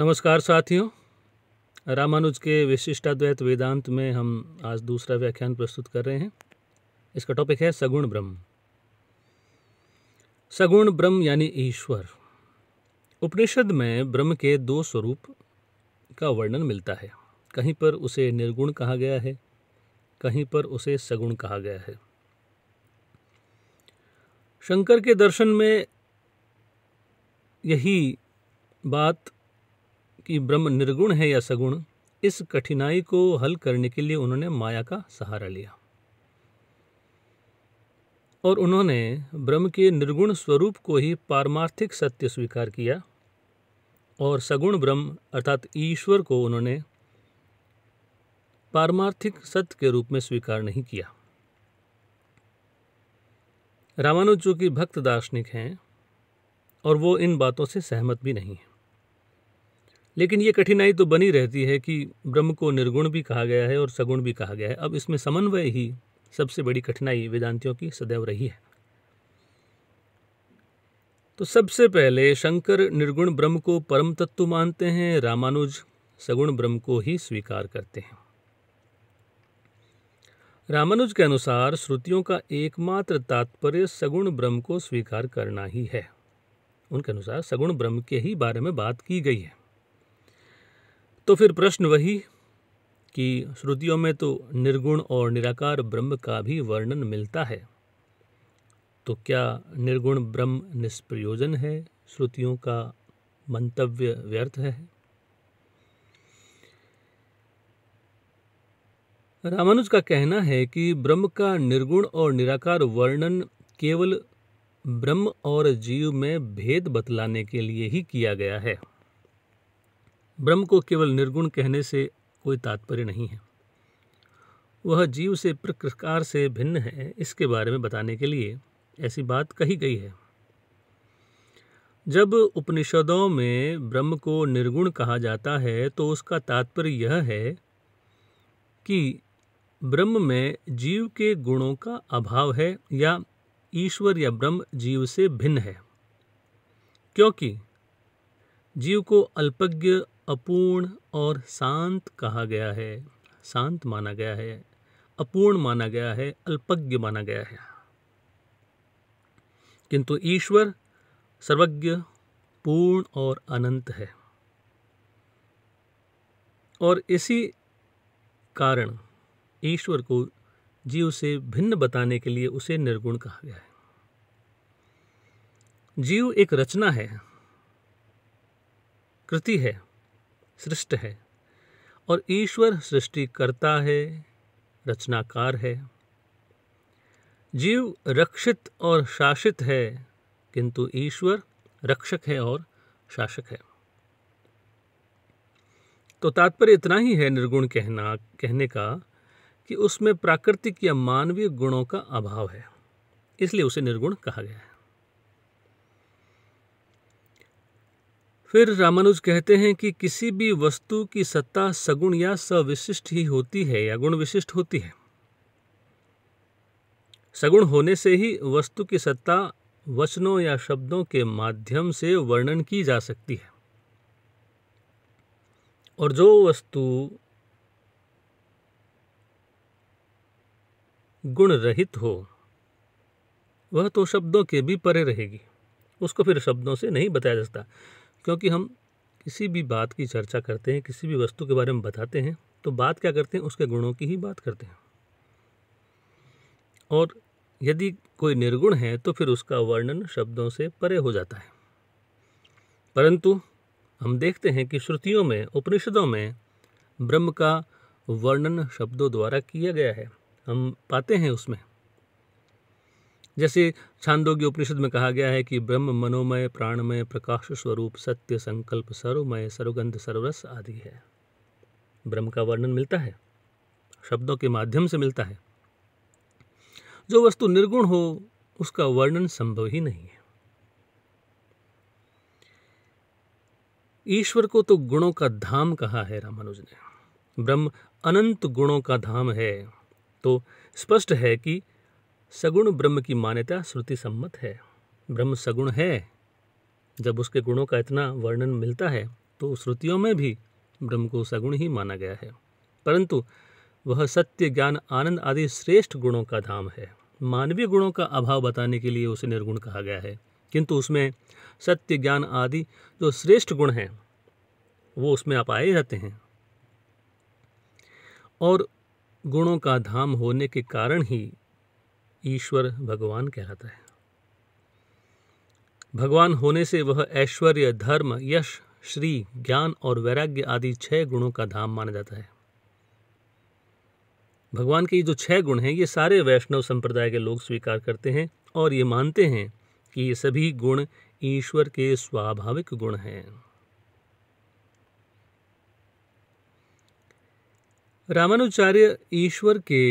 नमस्कार साथियों रामानुज के विशिष्टाद्वैत वेदांत में हम आज दूसरा व्याख्यान प्रस्तुत कर रहे हैं इसका टॉपिक है सगुण ब्रह्म सगुण ब्रह्म यानी ईश्वर उपनिषद में ब्रह्म के दो स्वरूप का वर्णन मिलता है कहीं पर उसे निर्गुण कहा गया है कहीं पर उसे सगुण कहा गया है शंकर के दर्शन में यही बात कि ब्रह्म निर्गुण है या सगुण इस कठिनाई को हल करने के लिए उन्होंने माया का सहारा लिया और उन्होंने ब्रह्म के निर्गुण स्वरूप को ही पारमार्थिक सत्य स्वीकार किया और सगुण ब्रह्म अर्थात ईश्वर को उन्होंने पारमार्थिक सत्य के रूप में स्वीकार नहीं किया रामानुज जो कि भक्त दार्शनिक हैं और वो इन बातों से सहमत भी नहीं हैं लेकिन ये कठिनाई तो बनी रहती है कि ब्रह्म को निर्गुण भी कहा गया है और सगुण भी कहा गया है अब इसमें समन्वय ही सबसे बड़ी कठिनाई वेदांतियों की सदैव रही है तो सबसे पहले शंकर निर्गुण ब्रह्म को परम तत्व मानते हैं रामानुज सगुण ब्रह्म को ही स्वीकार करते हैं रामानुज के अनुसार श्रुतियों का एकमात्र तात्पर्य सगुण ब्रह्म को स्वीकार करना ही है उनके अनुसार सगुण ब्रह्म के ही बारे में बात की गई है तो फिर प्रश्न वही कि श्रुतियों में तो निर्गुण और निराकार ब्रह्म का भी वर्णन मिलता है तो क्या निर्गुण ब्रह्म निष्प्रयोजन है श्रुतियों का मंतव्य व्यर्थ है रामानुज का कहना है कि ब्रह्म का निर्गुण और निराकार वर्णन केवल ब्रह्म और जीव में भेद बतलाने के लिए ही किया गया है ब्रह्म को केवल निर्गुण कहने से कोई तात्पर्य नहीं है वह जीव से प्रकार से भिन्न है इसके बारे में बताने के लिए ऐसी बात कही गई है जब उपनिषदों में ब्रह्म को निर्गुण कहा जाता है तो उसका तात्पर्य यह है कि ब्रह्म में जीव के गुणों का अभाव है या ईश्वर या ब्रह्म जीव से भिन्न है क्योंकि जीव को अल्पज्ञ अपूर्ण और शांत कहा गया है शांत माना गया है अपूर्ण माना गया है अल्पज्ञ माना गया है किंतु ईश्वर सर्वज्ञ पूर्ण और अनंत है और इसी कारण ईश्वर को जीव से भिन्न बताने के लिए उसे निर्गुण कहा गया है जीव एक रचना है कृति है सृष्ट है और ईश्वर सृष्टि करता है रचनाकार है जीव रक्षित और शासित है किंतु ईश्वर रक्षक है और शासक है तो तात्पर्य इतना ही है निर्गुण कहना कहने का कि उसमें प्राकृतिक या मानवीय गुणों का अभाव है इसलिए उसे निर्गुण कहा गया है फिर रामानुज कहते हैं कि किसी भी वस्तु की सत्ता सगुण या सविशिष्ट ही होती है या गुण विशिष्ट होती है सगुण होने से ही वस्तु की सत्ता वचनों या शब्दों के माध्यम से वर्णन की जा सकती है और जो वस्तु गुण रहित हो वह तो शब्दों के भी परे रहेगी उसको फिर शब्दों से नहीं बताया जा सकता क्योंकि हम किसी भी बात की चर्चा करते हैं किसी भी वस्तु के बारे में बताते हैं तो बात क्या करते हैं उसके गुणों की ही बात करते हैं और यदि कोई निर्गुण है तो फिर उसका वर्णन शब्दों से परे हो जाता है परंतु हम देखते हैं कि श्रुतियों में उपनिषदों में ब्रह्म का वर्णन शब्दों द्वारा किया गया है हम पाते हैं उसमें जैसे छांदोग्य उपनिषद में कहा गया है कि ब्रह्म मनोमय प्राणमय प्रकाश स्वरूप सत्य संकल्प सर्वमय सर्वगंध सर्वरस आदि है ब्रह्म का वर्णन मिलता है शब्दों के माध्यम से मिलता है जो वस्तु निर्गुण हो उसका वर्णन संभव ही नहीं है ईश्वर को तो गुणों का धाम कहा है रामानुज ने ब्रह्म अनंत गुणों का धाम है तो स्पष्ट है कि सगुण ब्रह्म की मान्यता श्रुति सम्मत है ब्रह्म सगुण है जब उसके गुणों का इतना वर्णन मिलता है तो श्रुतियों में भी ब्रह्म को सगुण ही माना गया है परंतु वह सत्य ज्ञान आनंद आदि श्रेष्ठ गुणों का धाम है मानवीय गुणों का अभाव बताने के लिए उसे निर्गुण कहा गया है किंतु उसमें सत्य ज्ञान आदि जो श्रेष्ठ गुण हैं वो उसमें अपाए जाते हैं और गुणों का धाम होने के कारण ही ईश्वर भगवान कहलाता है भगवान होने से वह ऐश्वर्य धर्म यश श्री ज्ञान और वैराग्य आदि छह गुणों का धाम माना जाता है भगवान के जो छह गुण हैं ये सारे वैष्णव संप्रदाय के लोग स्वीकार करते हैं और ये मानते हैं कि ये सभी गुण ईश्वर के स्वाभाविक गुण हैं रामानुचार्य ईश्वर के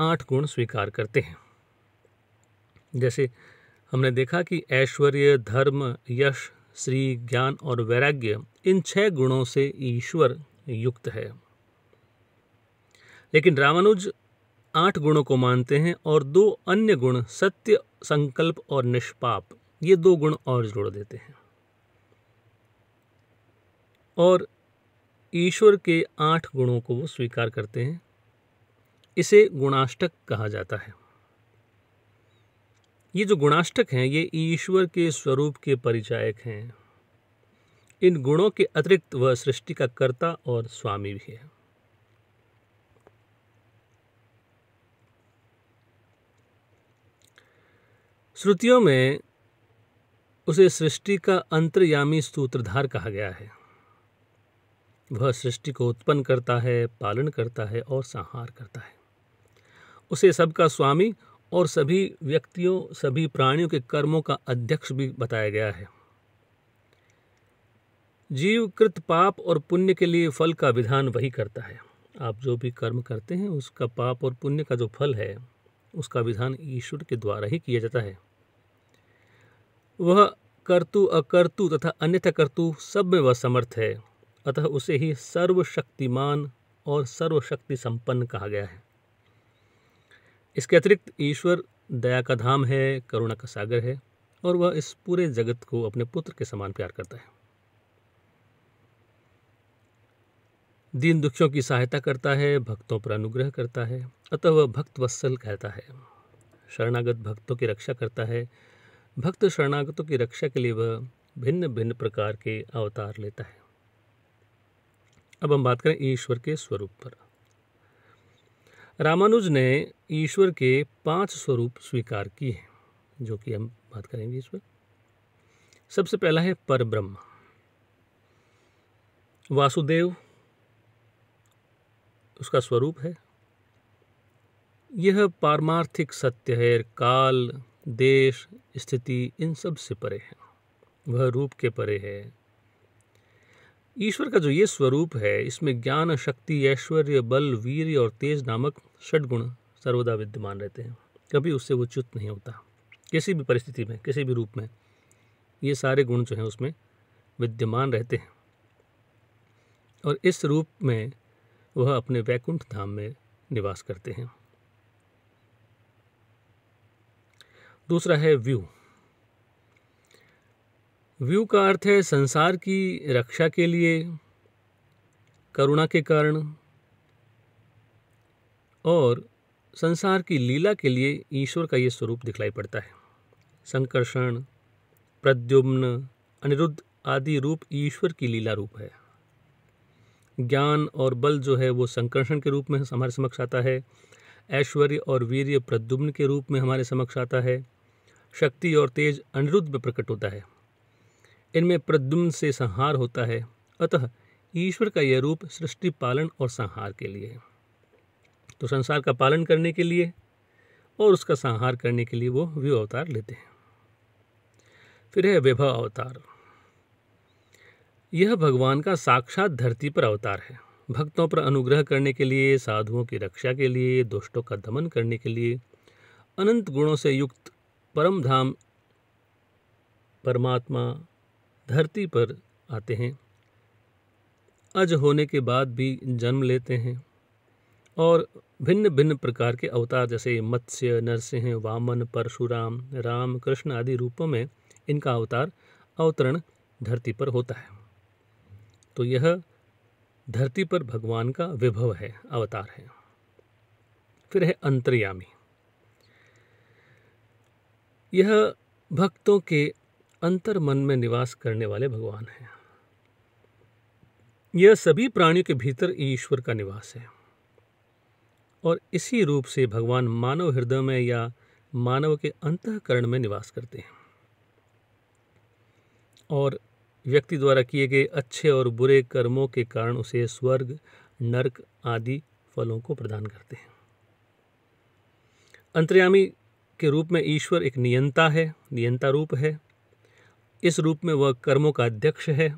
आठ गुण स्वीकार करते हैं जैसे हमने देखा कि ऐश्वर्य धर्म यश श्री ज्ञान और वैराग्य इन छह गुणों से ईश्वर युक्त है लेकिन रामानुज आठ गुणों को मानते हैं और दो अन्य गुण सत्य संकल्प और निष्पाप ये दो गुण और जोड़ देते हैं और ईश्वर के आठ गुणों को वो स्वीकार करते हैं इसे गुणाष्टक कहा जाता है ये जो गुणाष्टक हैं ये ईश्वर के स्वरूप के परिचायक हैं इन गुणों के अतिरिक्त वह सृष्टि का कर्ता और स्वामी भी है श्रुतियों में उसे सृष्टि का अंतर्यामी सूत्रधार कहा गया है वह सृष्टि को उत्पन्न करता है पालन करता है और संहार करता है उसे सबका स्वामी और सभी व्यक्तियों सभी प्राणियों के कर्मों का अध्यक्ष भी बताया गया है जीव कृत पाप और पुण्य के लिए फल का विधान वही करता है आप जो भी कर्म करते हैं उसका पाप और पुण्य का जो फल है उसका विधान ईश्वर के द्वारा ही किया जाता है वह कर्तु अकर्तु तथा अन्यथा कर्तु सब में वह समर्थ है अतः उसे ही सर्वशक्तिमान और सर्वशक्ति संपन्न कहा गया है इसके अतिरिक्त ईश्वर दया का धाम है करुणा का सागर है और वह इस पूरे जगत को अपने पुत्र के समान प्यार करता है दीन दुखियों की सहायता करता है भक्तों पर अनुग्रह करता है अतः वह भक्त वत्सल कहता है शरणागत भक्तों की रक्षा करता है भक्त शरणागतों की रक्षा के लिए वह भिन्न भिन्न प्रकार के अवतार लेता है अब हम बात करें ईश्वर के स्वरूप पर रामानुज ने ईश्वर के पांच स्वरूप स्वीकार किए हैं जो कि हम बात करेंगे इस पर सबसे पहला है पर ब्रह्म वासुदेव उसका स्वरूप है यह पारमार्थिक सत्य है काल देश स्थिति इन सब से परे है वह रूप के परे है ईश्वर का जो ये स्वरूप है इसमें ज्ञान शक्ति ऐश्वर्य बल वीर्य और तेज नामक षडगुण सर्वदा विद्यमान रहते हैं कभी उससे वो च्युत नहीं होता किसी भी परिस्थिति में किसी भी रूप में ये सारे गुण जो हैं उसमें विद्यमान रहते हैं और इस रूप में वह अपने वैकुंठ धाम में निवास करते हैं दूसरा है व्यू व्यू का अर्थ है संसार की रक्षा के लिए करुणा के कारण और संसार की लीला के लिए ईश्वर का ये स्वरूप दिखलाई पड़ता है संकर्षण प्रद्युम्न अनिरुद्ध आदि रूप ईश्वर की लीला रूप है ज्ञान और बल जो है वो संकर्षण के रूप में हमारे समक्ष आता है ऐश्वर्य और वीर्य प्रद्युम्न के रूप में हमारे समक्ष आता है शक्ति और तेज अनिरुद्ध में प्रकट होता है इनमें प्रद्युम्न से संहार होता है अतः ईश्वर का यह रूप सृष्टि पालन और संहार के लिए तो संसार का पालन करने के लिए और उसका संहार करने के लिए वो व्यू अवतार लेते हैं फिर है विभव अवतार यह भगवान का साक्षात धरती पर अवतार है भक्तों पर अनुग्रह करने के लिए साधुओं की रक्षा के लिए दुष्टों का दमन करने के लिए अनंत गुणों से युक्त परम धाम परमात्मा धरती पर आते हैं अज होने के बाद भी जन्म लेते हैं और भिन्न भिन्न प्रकार के अवतार जैसे मत्स्य नरसिंह वामन परशुराम राम कृष्ण आदि रूपों में इनका अवतार अवतरण धरती पर होता है तो यह धरती पर भगवान का विभव है अवतार है फिर है अंतर्यामी यह भक्तों के अंतर मन में निवास करने वाले भगवान हैं यह सभी प्राणियों के भीतर ईश्वर का निवास है और इसी रूप से भगवान मानव हृदय में या मानव के अंतकरण में निवास करते हैं और व्यक्ति द्वारा किए गए अच्छे और बुरे कर्मों के कारण उसे स्वर्ग नरक आदि फलों को प्रदान करते हैं अंतर्यामी के रूप में ईश्वर एक नियंता है नियंता रूप है इस रूप में वह कर्मों का अध्यक्ष है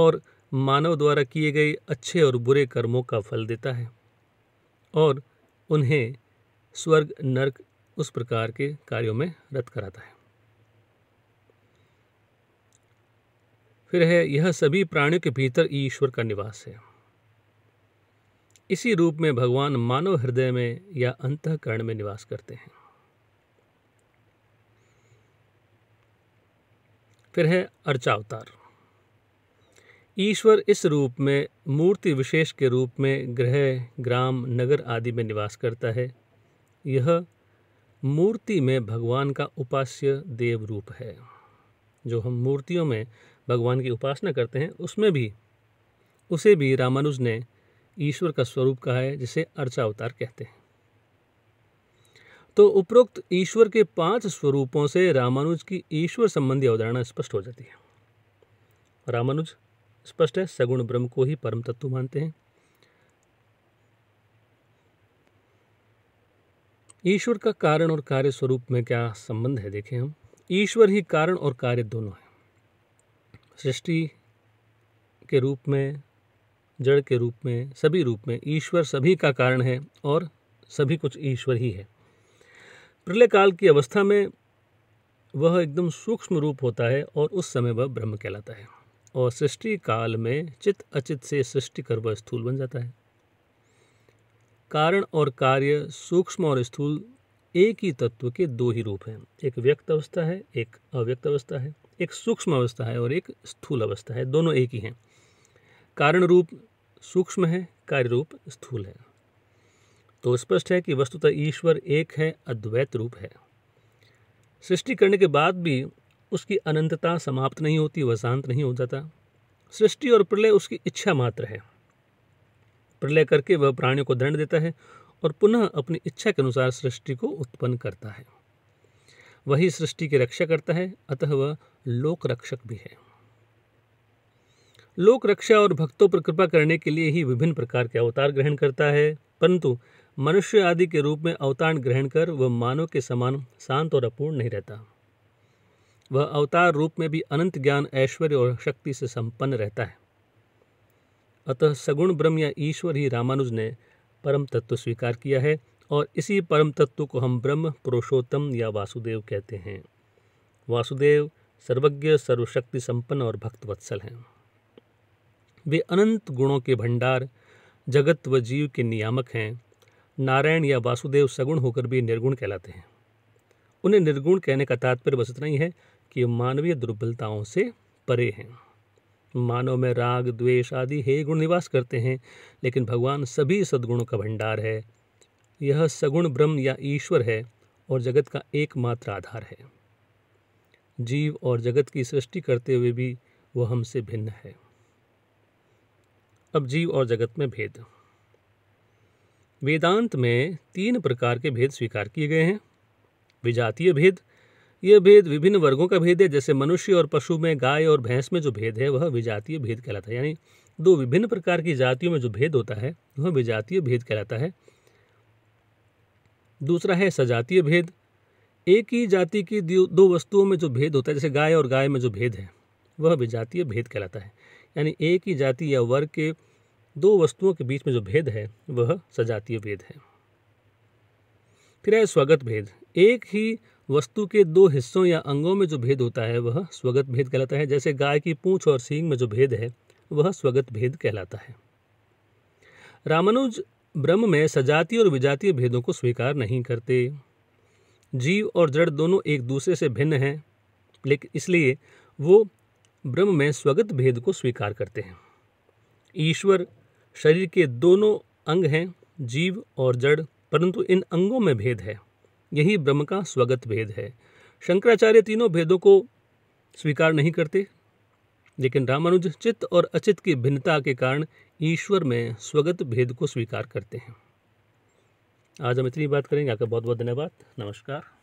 और मानव द्वारा किए गए अच्छे और बुरे कर्मों का फल देता है और उन्हें स्वर्ग नरक उस प्रकार के कार्यों में रत कराता है फिर है यह सभी प्राणियों के भीतर ईश्वर का निवास है इसी रूप में भगवान मानव हृदय में या अंतकरण में निवास करते हैं फिर है अर्चावतार ईश्वर इस रूप में मूर्ति विशेष के रूप में ग्रह ग्राम नगर आदि में निवास करता है यह मूर्ति में भगवान का उपास्य देव रूप है जो हम मूर्तियों में भगवान की उपासना करते हैं उसमें भी उसे भी रामानुज ने ईश्वर का स्वरूप कहा है जिसे अर्चावतार कहते हैं तो उपरोक्त ईश्वर के पांच स्वरूपों से रामानुज की ईश्वर संबंधी अवधारणा स्पष्ट हो जाती है रामानुज स्पष्ट है सगुण ब्रह्म को ही परम तत्व मानते हैं ईश्वर का कारण और कार्य स्वरूप में क्या संबंध है देखें हम ईश्वर ही कारण और कार्य दोनों है सृष्टि के रूप में जड़ के रूप में सभी रूप में ईश्वर सभी का कारण है और सभी कुछ ईश्वर ही है प्रलय काल की अवस्था में वह एकदम सूक्ष्म रूप होता है और उस समय वह ब्रह्म कहलाता है और सृष्टि काल में चित अचित से सृष्टि कर वह स्थूल बन जाता है कारण और कार्य सूक्ष्म और स्थूल एक ही तत्व के दो ही रूप हैं एक व्यक्त अवस्था है एक अव्यक्त अवस्था है एक सूक्ष्म अवस्था है और एक स्थूल अवस्था है दोनों एक ही हैं कारण रूप सूक्ष्म है कार्य रूप स्थूल है तो स्पष्ट है कि वस्तुतः ईश्वर एक है अद्वैत रूप है सृष्टि करने के बाद भी उसकी अनंतता समाप्त नहीं होती वह शांत नहीं हो जाता सृष्टि और प्रलय उसकी इच्छा मात्र है प्रलय करके वह प्राणियों को दंड देता है और पुनः अपनी इच्छा के अनुसार सृष्टि को उत्पन्न करता है वही सृष्टि की रक्षा करता है अतः वह लोक रक्षक भी है लोक रक्षा और भक्तों पर कृपा करने के लिए ही विभिन्न प्रकार के अवतार ग्रहण करता है परंतु मनुष्य आदि के रूप में अवतार ग्रहण कर वह मानव के समान शांत और अपूर्ण नहीं रहता वह अवतार रूप में भी अनंत ज्ञान ऐश्वर्य और शक्ति से संपन्न रहता है अतः सगुण ब्रह्म या ईश्वर ही रामानुज ने परम तत्व स्वीकार किया है और इसी परम तत्व को हम ब्रह्म पुरुषोत्तम या वासुदेव कहते हैं वासुदेव सर्वज्ञ सर्वशक्ति संपन्न और भक्तवत्सल हैं वे अनंत गुणों के भंडार जगत व जीव के नियामक हैं नारायण या वासुदेव सगुण होकर भी निर्गुण कहलाते हैं उन्हें निर्गुण कहने का तात्पर्य बस इतना ही है कि मानवीय दुर्बलताओं से परे हैं मानव में राग द्वेष आदि हे गुण निवास करते हैं लेकिन भगवान सभी सद्गुणों का भंडार है यह सगुण ब्रह्म या ईश्वर है और जगत का एकमात्र आधार है जीव और जगत की सृष्टि करते हुए भी वह हमसे भिन्न है अब जीव और जगत में भेद वेदांत में तीन प्रकार के भेद स्वीकार किए गए हैं विजातीय भेद यह भेद विभिन्न वर्गों का भेद है जैसे मनुष्य और पशु में गाय और भैंस में जो भेद है वह विजातीय भेद कहलाता है यानी दो विभिन्न प्रकार की जातियों में जो भेद होता है वह विजातीय भेद कहलाता है दूसरा है सजातीय भेद एक ही जाति की दो वस्तुओं में जो भेद होता है जैसे गाय और गाय में जो भेद है वह विजातीय भेद कहलाता है यानी एक ही जाति या वर्ग के दो वस्तुओं के बीच में जो भेद है वह सजातीय भेद है फिर है स्वगत भेद एक ही वस्तु के दो हिस्सों या अंगों में जो भेद होता है वह स्वगत भेद कहलाता है जैसे गाय की पूंछ और सींग में जो भेद है वह स्वगत भेद कहलाता है रामानुज ब्रह्म में सजातीय और विजातीय भेदों को स्वीकार नहीं करते जीव और जड़ दोनों एक दूसरे से भिन्न हैं लेकिन इसलिए वो ब्रह्म में स्वगत भेद को स्वीकार करते हैं ईश्वर शरीर के दोनों अंग हैं जीव और जड़ परंतु इन अंगों में भेद है यही ब्रह्म का स्वगत भेद है शंकराचार्य तीनों भेदों को स्वीकार नहीं करते लेकिन रामानुज चित्त और अचित की भिन्नता के कारण ईश्वर में स्वगत भेद को स्वीकार करते हैं आज हम इतनी बात करेंगे आपका बहुत बहुत धन्यवाद नमस्कार